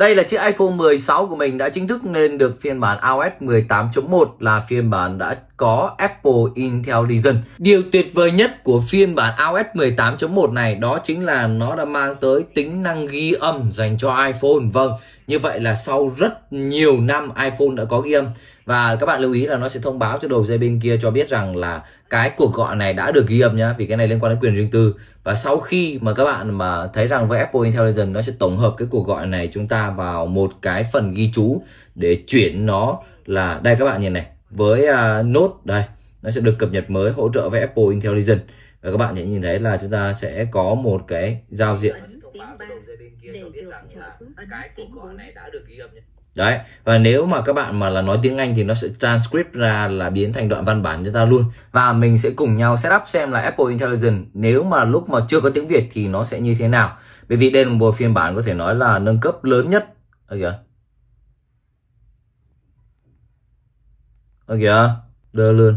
Đây là chiếc iPhone 16 của mình đã chính thức lên được phiên bản iOS 18.1 là phiên bản đã có Apple Intelligence. Điều tuyệt vời nhất của phiên bản iOS 18.1 này đó chính là nó đã mang tới tính năng ghi âm dành cho iPhone. Vâng, như vậy là sau rất nhiều năm iPhone đã có ghi âm và các bạn lưu ý là nó sẽ thông báo cho đầu dây bên kia cho biết rằng là cái cuộc gọi này đã được ghi âm nhá vì cái này liên quan đến quyền riêng tư và sau khi mà các bạn mà thấy rằng với Apple Intelligence nó sẽ tổng hợp cái cuộc gọi này chúng ta vào một cái phần ghi chú để chuyển nó là đây các bạn nhìn này với uh, à, nốt đây nó sẽ được cập nhật mới hỗ trợ với Apple Intelligence và các bạn sẽ nhìn thấy là chúng ta sẽ có một cái giao diện đấy và nếu mà các bạn mà là nói tiếng Anh thì nó sẽ transcript ra là biến thành đoạn văn bản cho ta luôn và mình sẽ cùng nhau setup xem là Apple Intelligence nếu mà lúc mà chưa có tiếng Việt thì nó sẽ như thế nào bởi vì đây là một phiên bản có thể nói là nâng cấp lớn nhất ở kìa ở kìa đơ luôn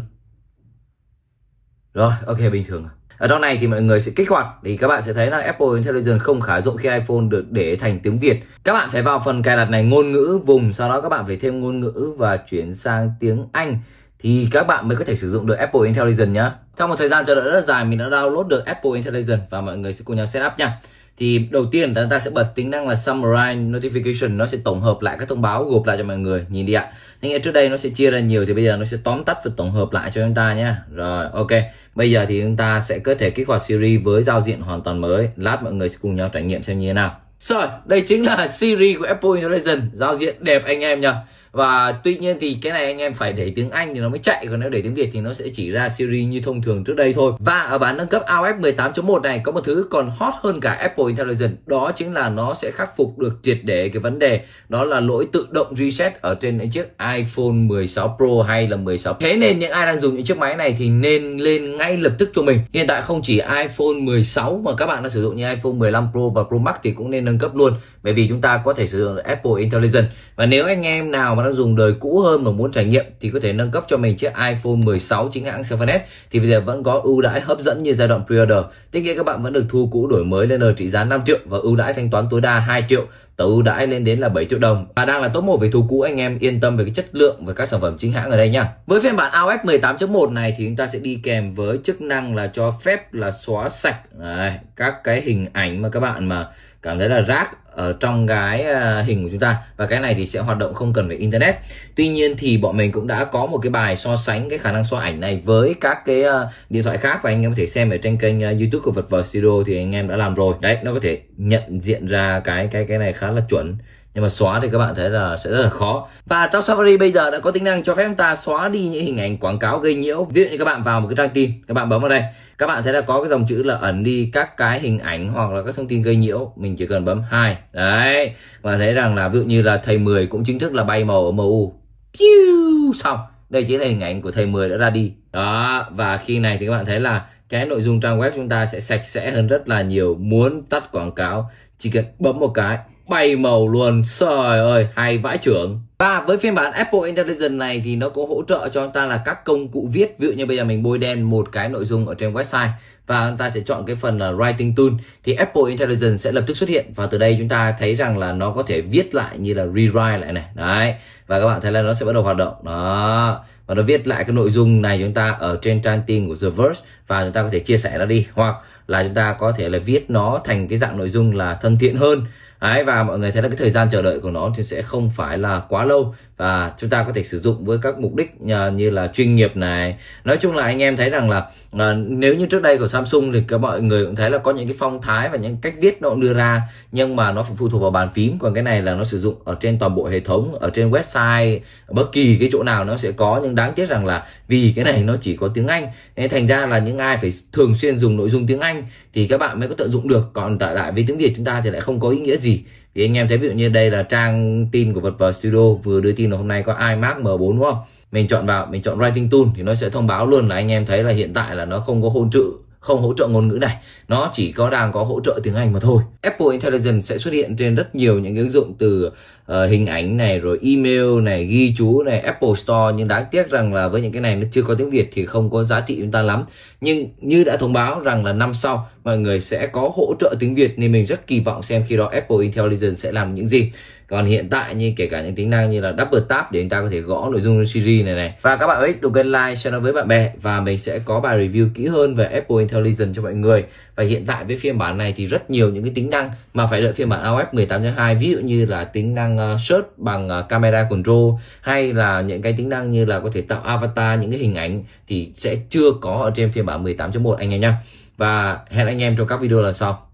rồi ok bình thường à ở trong này thì mọi người sẽ kích hoạt thì các bạn sẽ thấy là Apple Intelligence không khả dụng khi iPhone được để thành tiếng Việt các bạn phải vào phần cài đặt này ngôn ngữ vùng sau đó các bạn phải thêm ngôn ngữ và chuyển sang tiếng Anh thì các bạn mới có thể sử dụng được Apple Intelligence nhé Trong một thời gian chờ đợi rất là dài mình đã download được Apple Intelligence và mọi người sẽ cùng nhau setup nha thì đầu tiên chúng ta sẽ bật tính năng là summarize notification nó sẽ tổng hợp lại các thông báo gộp lại cho mọi người nhìn đi ạ nhưng nghĩa trước đây nó sẽ chia ra nhiều thì bây giờ nó sẽ tóm tắt và tổng hợp lại cho chúng ta nhé rồi ok bây giờ thì chúng ta sẽ có thể kích hoạt Siri với giao diện hoàn toàn mới lát mọi người sẽ cùng nhau trải nghiệm xem như thế nào rồi đây chính là Siri của Apple Intelligence giao diện đẹp anh em nhỉ và tuy nhiên thì cái này anh em phải để tiếng Anh thì nó mới chạy còn nếu để tiếng Việt thì nó sẽ chỉ ra Siri như thông thường trước đây thôi và ở bản nâng cấp iOS 18.1 này có một thứ còn hot hơn cả Apple Intelligence đó chính là nó sẽ khắc phục được triệt để cái vấn đề đó là lỗi tự động reset ở trên những chiếc iPhone 16 Pro hay là 16 thế nên những ai đang dùng những chiếc máy này thì nên lên ngay lập tức cho mình hiện tại không chỉ iPhone 16 mà các bạn đang sử dụng như iPhone 15 Pro và Pro Max thì cũng nên nâng cấp luôn bởi vì chúng ta có thể sử dụng Apple Intelligence và nếu anh em nào mà mà dùng đời cũ hơn mà muốn trải nghiệm thì có thể nâng cấp cho mình chiếc iPhone 16 chính hãng Silvernet thì bây giờ vẫn có ưu đãi hấp dẫn như giai đoạn pre-order. Tức nghĩa các bạn vẫn được thu cũ đổi mới lên đời trị giá 5 triệu và ưu đãi thanh toán tối đa 2 triệu tối ưu đãi lên đến là 7 triệu đồng và đang là top 1 về thu cũ anh em yên tâm về cái chất lượng và các sản phẩm chính hãng ở đây nha với phiên bản iOS 18.1 này thì chúng ta sẽ đi kèm với chức năng là cho phép là xóa sạch các cái hình ảnh mà các bạn mà cảm thấy là rác ở trong cái ờ, hình của chúng ta và cái này thì sẽ hoạt động không cần phải internet tuy nhiên thì bọn mình cũng đã có một cái bài so sánh cái khả năng so ảnh này với các cái ờ, điện thoại khác và anh em có thể xem ở trên kênh ờ, youtube của vật vờ studio thì anh em đã làm rồi đấy nó có thể nhận diện ra cái cái cái này khá là chuẩn nhưng mà xóa thì các bạn thấy là sẽ rất là khó và trong Safari bây giờ đã có tính năng cho phép chúng ta xóa đi những hình ảnh quảng cáo gây nhiễu ví dụ như các bạn vào một cái trang tin các bạn bấm vào đây các bạn thấy là có cái dòng chữ là ẩn đi các cái hình ảnh hoặc là các thông tin gây nhiễu mình chỉ cần bấm hai đấy và thấy rằng là ví dụ như là thầy 10 cũng chính thức là bay màu ở MU Piu, xong đây chính là hình ảnh của thầy 10 đã ra đi đó và khi này thì các bạn thấy là cái nội dung trang web chúng ta sẽ sạch sẽ hơn rất là nhiều muốn tắt quảng cáo chỉ cần bấm một cái bay màu luôn trời ơi hay vãi trưởng và với phiên bản Apple Intelligence này thì nó có hỗ trợ cho chúng ta là các công cụ viết ví dụ như bây giờ mình bôi đen một cái nội dung ở trên website và chúng ta sẽ chọn cái phần là writing tool thì Apple Intelligence sẽ lập tức xuất hiện và từ đây chúng ta thấy rằng là nó có thể viết lại như là rewrite lại này đấy và các bạn thấy là nó sẽ bắt đầu hoạt động đó và nó viết lại cái nội dung này chúng ta ở trên trang tin của The verse và chúng ta có thể chia sẻ nó đi hoặc là chúng ta có thể là viết nó thành cái dạng nội dung là thân thiện hơn Đấy, và mọi người thấy là cái thời gian chờ đợi của nó thì sẽ không phải là quá lâu và chúng ta có thể sử dụng với các mục đích à, như là chuyên nghiệp này nói chung là anh em thấy rằng là à, nếu như trước đây của Samsung thì các mọi người cũng thấy là có những cái phong thái và những cách viết nó đưa ra nhưng mà nó phụ thuộc vào bàn phím còn cái này là nó sử dụng ở trên toàn bộ hệ thống ở trên website bất kỳ cái chỗ nào nó sẽ có nhưng đáng tiếc rằng là vì cái này nó chỉ có tiếng Anh nên thành ra là những ai phải thường xuyên dùng nội dung tiếng Anh thì các bạn mới có tận dụng được còn tại lại với tiếng Việt chúng ta thì lại không có ý nghĩa gì thì anh em thấy ví dụ như đây là trang tin của vật vào studio vừa đưa tin là hôm nay có iMac M4 đúng không mình chọn vào mình chọn writing tool thì nó sẽ thông báo luôn là anh em thấy là hiện tại là nó không có hôn chữ không hỗ trợ ngôn ngữ này nó chỉ có đang có hỗ trợ tiếng Anh mà thôi Apple Intelligence sẽ xuất hiện trên rất nhiều những ứng dụng từ uh, hình ảnh này rồi email này ghi chú này Apple Store nhưng đáng tiếc rằng là với những cái này nó chưa có tiếng Việt thì không có giá trị chúng ta lắm nhưng như đã thông báo rằng là năm sau mọi người sẽ có hỗ trợ tiếng Việt nên mình rất kỳ vọng xem khi đó Apple Intelligence sẽ làm những gì còn hiện tại như kể cả những tính năng như là double tap để chúng ta có thể gõ nội dung Siri này này và các bạn ích đừng quên like cho nó với bạn bè và mình sẽ có bài review kỹ hơn về Apple Intelligence cho mọi người và hiện tại với phiên bản này thì rất nhiều những cái tính năng mà phải đợi phiên bản iOS 18.2 ví dụ như là tính năng năng ờ, search bằng ờ, camera control hay là những cái tính năng như là có thể tạo avatar những cái hình ảnh thì sẽ chưa có ở trên phiên bản 18.1 anh em nhé và hẹn anh em trong các video lần sau